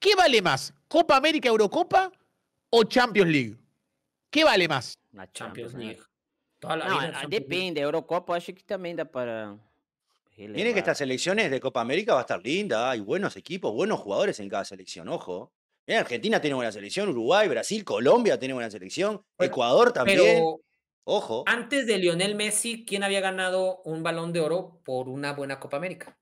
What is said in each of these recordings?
¿Qué vale más? ¿Copa América Eurocopa o Champions League? ¿Qué vale más? La Champions ah, League. depende. Eurocopa que también da para... Miren que estas selecciones de Copa América va a estar linda. Hay buenos equipos, buenos jugadores en cada selección, ojo. Argentina tiene buena selección, Uruguay, Brasil, Colombia tiene buena selección, Ecuador también. Pero... Ojo. Antes de Lionel Messi, ¿quién había ganado un balón de oro por una buena Copa América?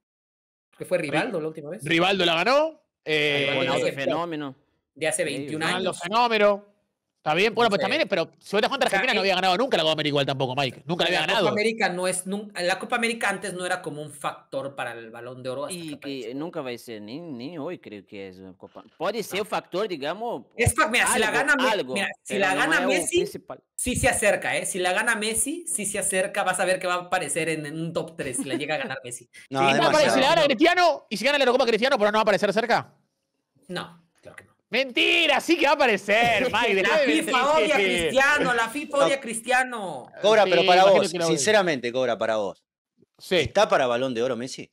Que fue Rivaldo la última vez. Rivaldo la ganó. Eh, de fenómeno. De hace 21 años. Los fenómenos. Está bien, bueno, pues también, pero si vos te Argentina no eh, había ganado nunca la Copa América igual tampoco, Mike. Nunca la había ganado. Copa América no es, la Copa América antes no era como un factor para el balón de oro. y que nunca va a ser, ni, hoy creo que es. Puede ser un ah. factor, digamos. mira, si la gana, Messi si la gana Messi, se acerca, ¿eh? Si la gana Messi, si se acerca, vas a ver que va a aparecer en, un top 3 si la llega a ganar Messi. no, si la gana Cristiano y si gana la Copa Cristiano, pero no va a aparecer cerca. No, Mentira, sí que va a aparecer, la, FIFA odia a Cristiano, la FIFA odia a Cristiano. Cobra, pero para vos, sinceramente, Cobra, para vos. Sí. ¿Está para balón de oro Messi?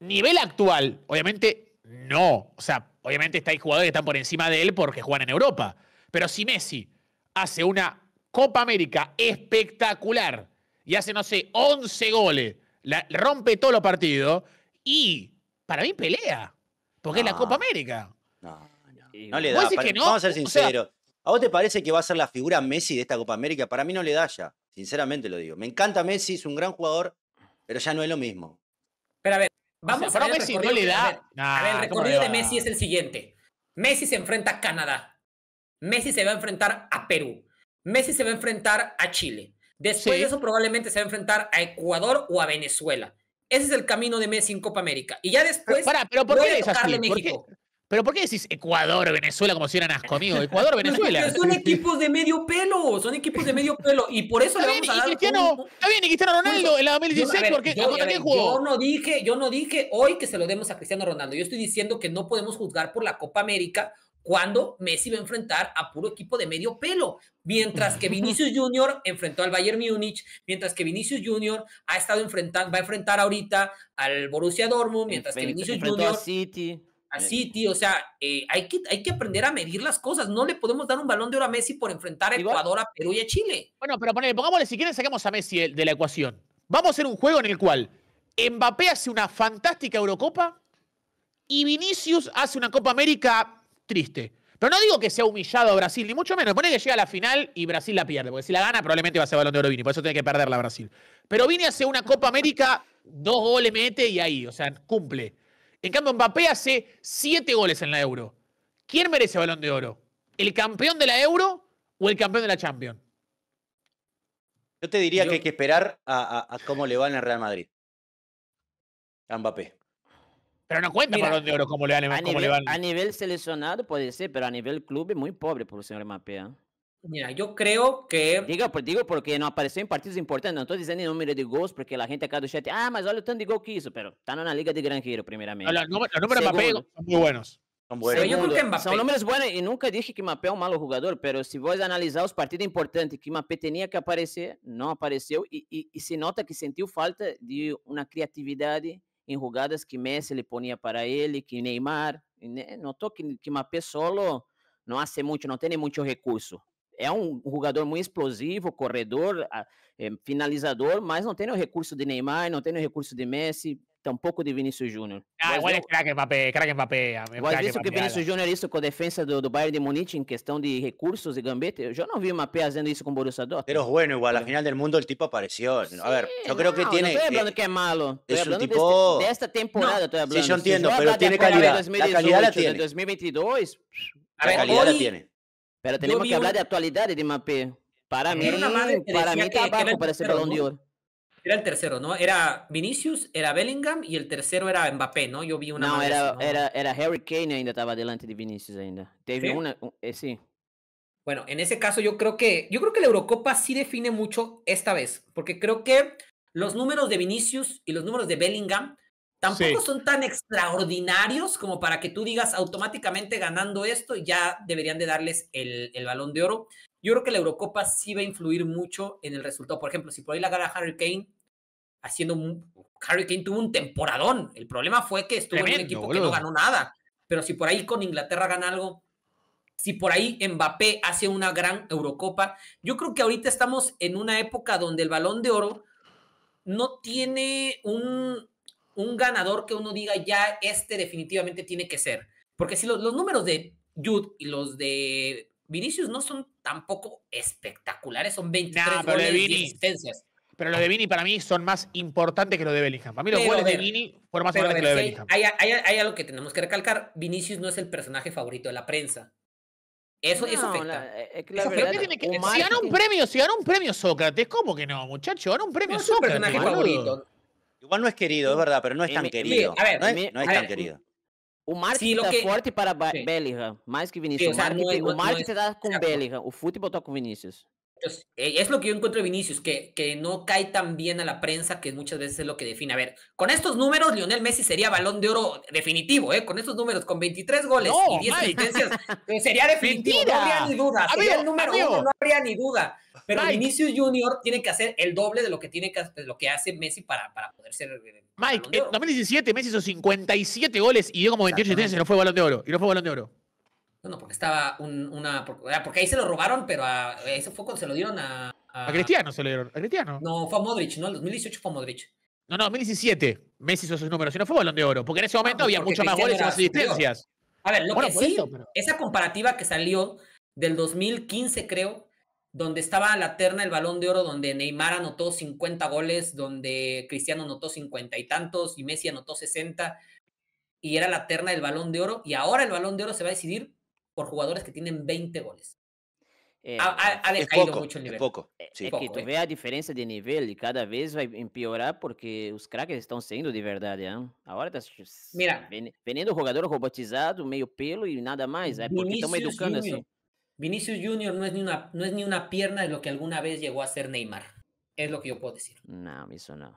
Nivel actual, obviamente no. O sea, obviamente está, hay jugadores que están por encima de él porque juegan en Europa. Pero si Messi hace una Copa América espectacular y hace, no sé, 11 goles, rompe todos los partidos y para mí pelea. Porque es la Copa América. No, no. le da. Vamos a ser sinceros. ¿A vos te parece que va a ser la figura Messi de esta Copa América? Para mí no le da ya. Sinceramente lo digo. Me encanta Messi, es un gran jugador, pero ya no es lo mismo. Pero a ver, vamos a ver. Pero Messi no le da. A ver, el recorrido de Messi es el siguiente: Messi se enfrenta a Canadá. Messi se va a enfrentar a Perú. Messi se va a enfrentar a Chile. Después de eso, probablemente se va a enfrentar a Ecuador o a Venezuela. Ese es el camino de Messi en Copa América. Y ya después. Para, pero ¿por qué decís Ecuador, Venezuela, como si eran asco, amigo? Ecuador, Venezuela. son equipos de medio pelo, son equipos de medio pelo. Y por eso le vamos a dar. Está bien, y Cristiano Ronaldo en la 2016, porque no dije, yo no dije hoy que se lo demos a Cristiano Ronaldo. Yo estoy diciendo que no podemos juzgar por la Copa América cuando Messi va a enfrentar a puro equipo de medio pelo, mientras que Vinicius Junior enfrentó al Bayern Múnich, mientras que Vinicius Junior ha estado enfrentando, va a enfrentar ahorita al Borussia Dortmund, mientras que Vinicius Junior a City. A eh. City, o sea, eh, hay, que, hay que aprender a medir las cosas. No le podemos dar un balón de oro a Messi por enfrentar a Ecuador, a Perú y a Chile. Bueno, pero ponle, pongámosle, si quieren, saquemos a Messi de la ecuación. Vamos a hacer un juego en el cual Mbappé hace una fantástica Eurocopa y Vinicius hace una Copa América triste. Pero no digo que sea humillado a Brasil, ni mucho menos. Pone que llega a la final y Brasil la pierde, porque si la gana probablemente va a ser balón de oro Vini, por eso tiene que perderla Brasil. Pero Vini hace una Copa América, dos goles mete y ahí, o sea, cumple. En cambio, Mbappé hace siete goles en la Euro. ¿Quién merece balón de oro? ¿El campeón de la Euro o el campeón de la Champions? Yo te diría que hay que esperar a, cómo le va en el Real Madrid. Mbappé. Pero no cuenta para oro como le, van, a nivel, A nivel seleccionado puede ser, pero a nivel club muy pobre por el señor Mapea. ¿ah? Mira, yo creo que. Diga, pues, digo porque no apareció en partidos importantes. No estoy diciendo el número de gols porque la gente acá do chat. Ah, mas olha o tanto de gol que hizo. Pero están en la Liga de Granjero, primeramente. Los números de Mbappé son muy buenos. Son buenos. Son números buenos y nunca dije que Mapeo es un malo jugador. Pero si vos analizar los partidos importantes que Mbappé tenía que aparecer, no apareció. Y, y se nota que sintió falta de una creatividad enrugadas que Messi ele ponia para ele, que Neymar. Né? Notou que, que uma não hace muito, não tem muito recurso. É um jogador muito explosivo, corredor, é, finalizador, mas não tem o recurso de Neymar, não tem o recurso de Messi. Tampoco de Vinicius Júnior. Ah, igual é craque Mbappé, craque Mbappé. Mas ah, visto que Vinicius Júnior hizo com a defesa do, do Bayern de Munich en cuestión de recursos e gambete, Yo no não vi Mbappé fazendo isso com con Borussia Dortmund. Pero bueno, igual a final del mundo el tipo apareció. a ver, yo creo que tiene... No estoy hablando eh, que es malo. Estoy hablando tipo... Este, de, esta temporada estoy hablando. Sí, yo entiendo, pero tiene calidad. la calidad la tiene. 2022... la calidad la tiene. Pero tenemos que hablar de actualidad de Mbappé. Para mí, para mí está abajo para ser balón de oro. Era el tercero, ¿no? Era Vinicius, era Bellingham y el tercero era Mbappé, ¿no? Yo vi una. No, era, Era, Harry Kane ainda estaba delante de Vinicius ainda. ¿Sí? una. Eh, sí. Bueno, en ese caso yo creo que. Yo creo que la Eurocopa sí define mucho esta vez. Porque creo que los números de Vinicius y los números de Bellingham tampoco son tan extraordinarios como para que tú digas automáticamente ganando esto ya deberían de darles el, el, balón de oro. Yo creo que la Eurocopa sí va a influir mucho en el resultado. Por ejemplo, si por ahí la gana Harry Kane, haciendo un... Harry Kane tuvo un temporadón. El problema fue que estuvo en un equipo que no ganó nada. Pero si por ahí con Inglaterra gana algo, si por ahí Mbappé hace una gran Eurocopa, yo creo que ahorita estamos en una época donde el balón de oro no tiene un, ganador que uno diga ya este definitivamente tiene que ser. Porque si los, números de Jude y los de Vinicius no son tampoco espectaculares, son 23 goles y asistencias pero los de Vini para mí son más importantes que los de Bellingham. Para mí los goles de Vini fueron más importantes que los de Bellingham. Hay, algo que tenemos que recalcar. Vinicius no es el personaje favorito de la prensa. Eso, no, eh, eh, eso afecta. que tiene que, si gana un premio, si gana un premio Sócrates, ¿cómo que no, muchacho? Gana un premio Sócrates. Igual no es querido, es verdad, pero no es tan querido. A ver, no es, tan querido. Un marketing sí, está fuerte para Bellingham, más que Vinicius. Sí, o da con marketing, Bellingham, o fútbol está con Vinicius. Eh, es lo que yo encuentro de Vinicius, que, que no cae tan bien a la prensa, que muchas veces es lo que define. A ver, con estos números, Lionel Messi sería balón de oro definitivo, ¿eh? Con estos números, con 23 goles y 10 asistencias, pues, sería definitivo, no habría ni duda. sería el número no habría ni duda. Pero Vinicius Junior tiene que hacer el doble de lo que, tiene que, lo que hace Messi para, para poder ser. Eh, Mike, en 2017 Messi hizo 57 goles y dio como 28 asistencias y no fue balón de oro. Y no fue balón de oro. No, porque estaba una. Porque ahí se lo robaron, pero a, eso fue cuando se lo dieron a, a. Cristiano se lo dieron. A Cristiano. No, fue a Modric, ¿no? El 2018 fue a Modric. No, no, 2017. Messi hizo sus números y no fue balón de oro. Porque en ese ah, momento pues había muchos más goles y más asistencias. A ver, lo que sí, esa comparativa que salió del 2015, creo, donde estaba la terna el balón de oro, donde Neymar anotó 50 goles, donde Cristiano anotó 50 y tantos y Messi anotó 60, y era la terna del balón de oro, y ahora el balón de oro se va a decidir por jugadores que tienen 20 goles. É, ha, ha, decaído é muito o nível. É que tu eh. vê a diferença de nível e cada vez vai piorar porque os craques estão sendo de verdade. Hein? A hora tá Mira, jogador robotizado, meio pelo e nada mais. É ¿eh? porque estamos educando Junior, assim. Vinicius Junior não é nem uma, não é nem uma perna de lo que alguma vez chegou a ser Neymar. É o que eu posso dizer. Não, isso não.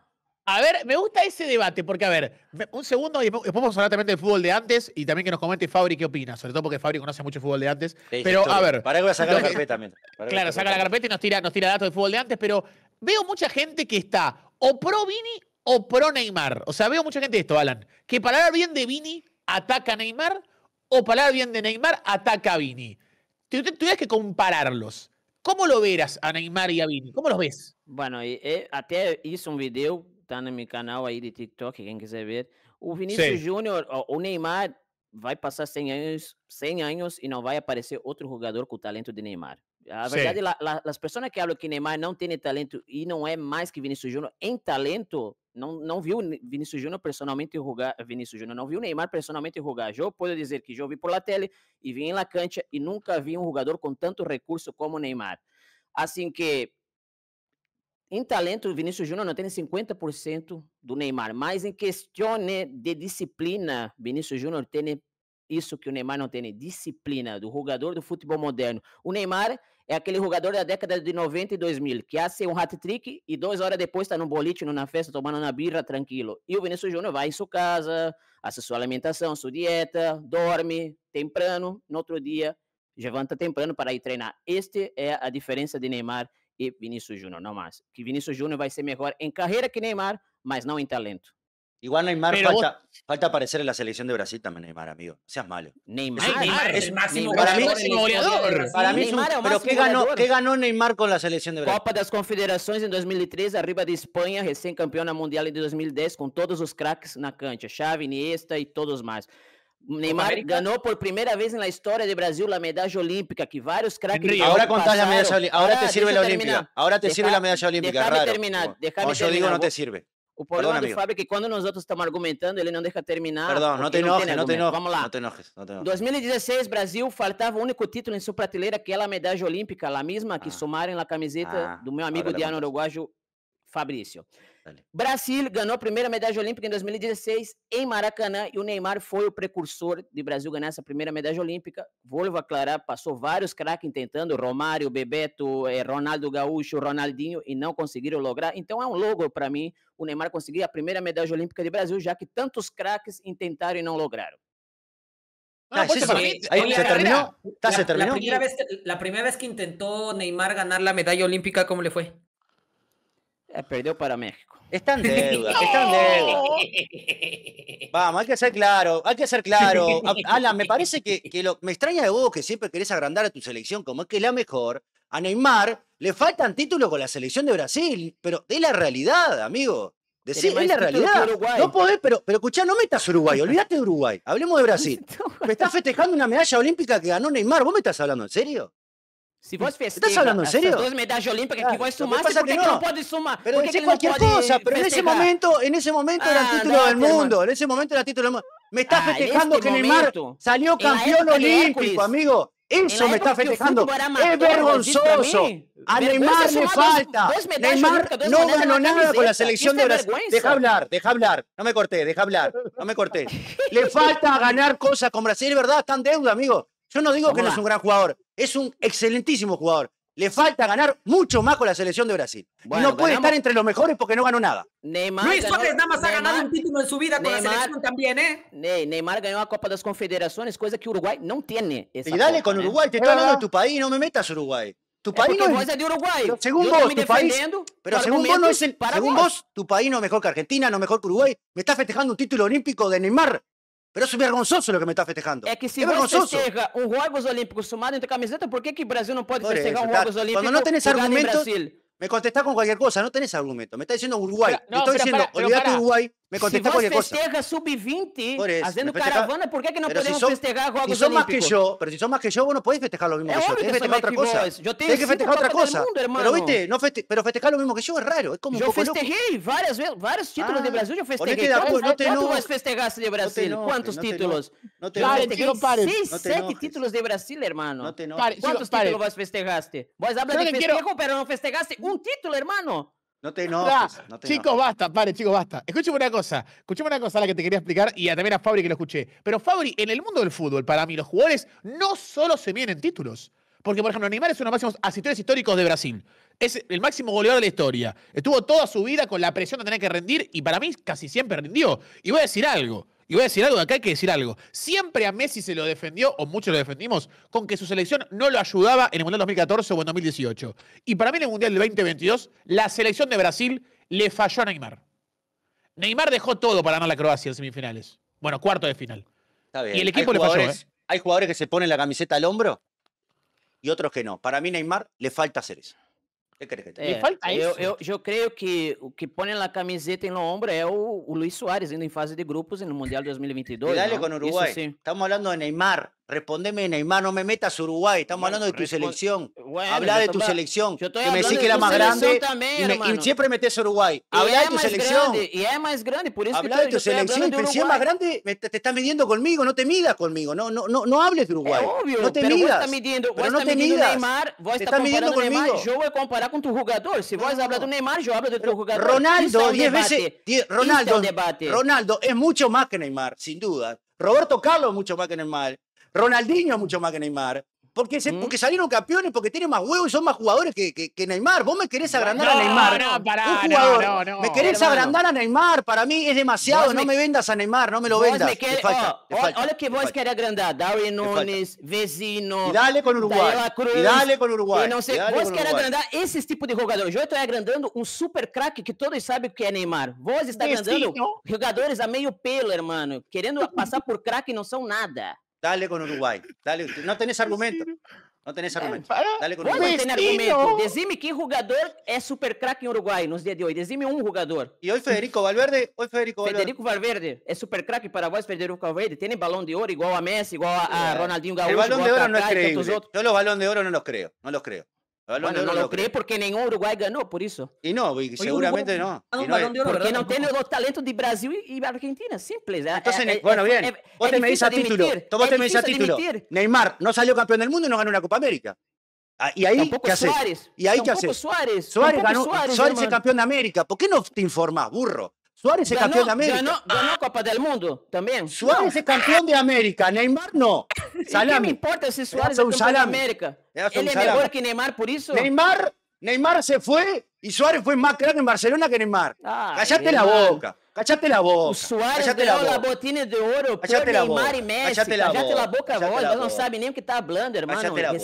A ver, me gusta ese debate, porque a ver, un segundo y después vamos a hablar también del fútbol de antes y también que nos comente Fabri qué opina, sobre todo porque Fabri conoce mucho el fútbol de antes. pero a ver. Para eso voy a sacar la carpeta también. Claro, saca la carpeta y nos tira, nos tira datos del fútbol de antes, pero veo mucha gente que está o pro Vini o pro Neymar. O sea, veo mucha gente de esto, Alan, que para hablar bien de Vini ataca a Neymar o para hablar bien de Neymar ataca a Vini. Tuvieras que compararlos. ¿Cómo lo verás a Neymar y a Vini? ¿Cómo los ves? Bueno, eh, até hice un video tá no meu canal aí de TikTok, quem quiser ver. O Vinícius Júnior, o Neymar vai passar 100 anos, 100 anos e não vai aparecer outro jogador com o talento de Neymar. A verdade, la, la, as pessoas que falam que Neymar não tem talento e não é mais que Vinícius Júnior em talento, não, não viu Vinícius Júnior personalmente jogar, Vinícius Júnior não viu Neymar personalmente jogar. Eu posso dizer que eu vi por la tele e vi em La Cancha e nunca vi um jogador com tanto recurso como Neymar. Assim que em talento, o Vinícius Júnior não tem 50% do Neymar, mas em questione de disciplina, Vinícius Júnior tem isso que o Neymar não tem, disciplina do jogador do futebol moderno. O Neymar é aquele jogador da década de 90 e 2000, que hace um hat-trick e duas horas depois está no boliche, na festa, tomando uma birra, tranquilo. E o Vinícius Júnior vai em sua casa, hace sua alimentação, sua dieta, dorme temprano, no outro dia levanta temprano para ir treinar. Esta é a diferença de Neymar e Vinícius Júnior, não mais. Que Vinícius Júnior vai ser melhor em carreira que Neymar, mas não em talento. Igual Neymar Pero falta, falta aparecer na la de Brasil também, Neymar, amigo. Seas malo. Neymar, Neymar, Neymar es Para máximo Neymar, para mí, goleador. Para mim Neymar o máximo pero ¿qué ganó, que ganhou Neymar com a seleção de Brasil? Copa das Confederações em 2003, arriba de Espanha, recém-campeona mundial em 2010, com todos os craques na cancha, Xavi, Iniesta e todos mais. Neymar ganhou por primeira vez na história do Brasil a medalha olímpica, que vários craques... agora contás a medalha olímpica. agora te sirve la olímpica. agora te sirve a medalha olímpica, Déjame terminar. Déjame terminar. yo digo no te sirve. O problema do Fábio é que quando nós outros estamos argumentando, ele não deixa terminar. Perdão, não te enojes, não, não, te enojes. Vamos lá. Não te enojes, não te enojes. 2016, Brasil, faltava o único título em sua prateleira, que era é a medalha olímpica, a mesma que ah. somaram na camiseta ah. do meu amigo Diano Uruguaio, Fabrício. Vale. Brasil ganhou a primeira medalha olímpica em 2016 em Maracanã e o Neymar foi o precursor de Brasil ganhar essa primeira medalha olímpica. Volvo aclarar, passou vários craques tentando, Romário, Bebeto, eh, Ronaldo Gaúcho, Ronaldinho e não conseguiram lograr. Então é um logo para mim o Neymar conseguir a primeira medalha olímpica de Brasil, já que tantos craques tentaram e não lograram. Ah, no, ah, eso, ahí, ahí se, carrera, a primeira vez, la primera vez que intentó Neymar ganar la medalla olímpica, ¿cómo le fue? Eh, perdió para México. Está en deuda, está en deuda. Vamos, hay que ser claro, hay que ser claro. Ah, Alan, me parece que, que lo, me extraña de vos que siempre querés agrandar a tu selección como es que es la mejor. A Neymar le faltan títulos con la selección de Brasil, pero de la realidad, amigo. es la realidad. No podés, pero, pero escuchá, no metas Uruguay, olvídate de Uruguay. Hablemos de Brasil. Me estás festejando una medalla olímpica que ganó Neymar, ¿vos me estás hablando en serio? ¿estás hablando en serio? falando, olímpicas que sumar, que, sumar? Pero dice cualquier cosa, pero en ese momento, en ese momento era el ah, título del mundo, en ese momento era el título del mundo. Me está ah, festejando este que Neymar salió campeón olímpico, amigo. Eso me está festejando. Es vergonzoso. A Neymar le falta. Neymar no ganó nada con la selección de Brasil. Deja hablar, deja hablar. No me corté, deja hablar. No me corté. le falta ganar cosas con Brasil, ¿verdad? están deuda, amigo. Yo no digo que no es un gran jugador, es un excelentísimo jugador. Le falta ganar mucho más con la selección de Brasil. Bueno, no puede estar entre los mejores porque no ganó nada. Neymar Luis Suárez nada más ha ganado un título en su vida con la selección también, ¿eh? Neymar ganó la Copa de las Confederaciones, cosa que Uruguay no tiene. y dale con ¿eh? Uruguay, te estoy hablando de tu país, no me metas Uruguay. Tu país no es, de Uruguay. Según Pero no es el, según vos. tu país no es mejor que Argentina, no mejor que Uruguay. Me estás festejando un título olímpico de Neymar. Pero eso vergonzoso vergonzoso lo que me está festejando. es um que si vos você un Juegos juegos Olímpicos sumado entre camiseta, por qué que Brasil no puede festejar un um Juegos Olímpicos cuando no tenés em argumento, me contestás con cualquier cosa no tenés argumento. Me está diciendo Uruguay. me no, diciendo, olvídate Uruguay, me contesta si vos festeja sub-20 haciendo caravana, ¿por qué que no pero podemos si son, festejar Juegos si son Olímpicos? Más que yo, pero si son más que yo, vos no podés festejar lo mismo es que yo. Tienes que festejar otra cosa. Tienes que festejar otra cosa. pero viste, no feste... pero festejar lo mismo que yo es raro. Es como yo festejé varias veces, varios ah, títulos de Brasil. Yo festejé. ¿Cuántos no vas festejaste de Brasil? ¿Cuántos títulos? No te Seis, 7 títulos de Brasil, hermano. ¿Cuántos títulos vas festejaste? Vos hablas de festejo, pero no festejaste un título, hermano. No te enojes. no chicos, basta, pare, chicos, basta. Escúchame una cosa. Escúchame una cosa a la que te quería explicar y también a Fabri que lo escuché. Pero Fabri, en el mundo del fútbol, para mí, los jugadores no solo se vienen en títulos. Porque, por ejemplo, Neymar es uno de los máximos asistentes históricos de Brasil. Es el máximo goleador de la historia. Estuvo toda su vida con la presión de tener que rendir y para mí casi siempre rindió. Y voy a decir algo. Y voy a decir algo, acá hay que decir algo. Siempre a Messi se lo defendió, o muchos lo defendimos, con que su selección no lo ayudaba en el Mundial 2014 o en 2018. Y para mí en el Mundial del 2022, la selección de Brasil le falló a Neymar. Neymar dejó todo para ganar la Croacia en semifinales. Bueno, cuarto de final. Y el equipo le falló. ¿eh? Hay jugadores que se ponen la camiseta al hombro y otros que no. Para mí Neymar le falta hacer eso. É, eu, eu, eu creio que o que põe na camiseta em ombro é o, o, Luiz Soares indo em fase de grupos no Mundial 2022. Cuidado com o Uruguai. Estamos falando de Neymar, Respondeme, Neymar, no me metas Uruguay. Estamos hablando de tu selección. Habla de tu selección. que me decís que era más grande. y, siempre metes Uruguay. Habla de tu selección. Grande, y es más grande, por eso Habla de tu selección. Pero si es más grande, te, estás midiendo conmigo. No te midas conmigo. No, no, no, no hables de Uruguay. no te midas. Vos no te midas. Neymar, estás midiendo conmigo. Neymar, yo voy a comparar con tu jugador. Si vos hablas de Neymar, yo hablo de tu jugador. Ronaldo, 10 veces. Ronaldo, Ronaldo es mucho más que Neymar, sin duda. Roberto Carlos es mucho más que Neymar. Ronaldinho es mucho más que Neymar. Porque, se, mm. porque salieron campeones, porque tienen más huevos y son más jugadores que, que, que Neymar. Vos me querés agrandar a Neymar. No, pará, un jugador. No, no, me querés agrandar a Neymar. Para mí es demasiado. no me... vendas a Neymar, no me lo vendas. Me quer... falta, oh, falta, olha oh, que vos querés agrandar. Darwin Nunes, Vecino. Y dale con Uruguay. Cruz, y dale con Uruguay. Eh, no sé, vos querés agrandar ese tipo de jugadores. Yo estoy agrandando un super crack que todos saben que es Neymar. Vos estás agrandando jugadores a medio pelo, hermano. Queriendo pasar por crack y no son nada. Dale con Uruguay. Dale, No tenés argumento. No tenés argumento. Dale con Uruguay. No tenés argumento. Decime qué jugador es super en Uruguay en los días de hoy. Decime un jugador. Y hoy Federico Valverde. Hoy Federico Valverde. Federico Valverde es super y para vos, Federico Valverde. Tiene balón de oro igual a Messi, igual a, Ronaldinho Gaúcho. El balón de oro no es creíble. Yo los balón de oro no los creo. No los creo. No, bueno, no, lo cree porque ningún Uruguay ganó, por eso. Y no, seguramente no. porque no tiene los talentos de Brasil y Argentina, simple. Entonces, eh, eh, bueno, bien, vos me dices a título, Neymar no salió campeón del mundo y no ganó una Copa América. Ah, ¿Y ahí qué haces? ¿Y ahí qué haces? Suárez, Suárez ganó, Suárez, Suárez es campeón de América. ¿Por qué no te informás, burro? Suárez es campeón de América. Ganó, ganó, Copa del Mundo también. Suárez es campeón de América, Neymar no. Salami. ¿Qué me importa si Suárez es campeón de América? Él es mejor que Neymar, por eso. Neymar, Neymar se fue y Suárez fue más crack en Barcelona que Neymar. Cállate la boca. Cállate la boca. Suárez callate la boca. de oro por Neymar boca. y Messi. Cállate la, la boca, vos. No sabe ni qué que está hablando, hermano.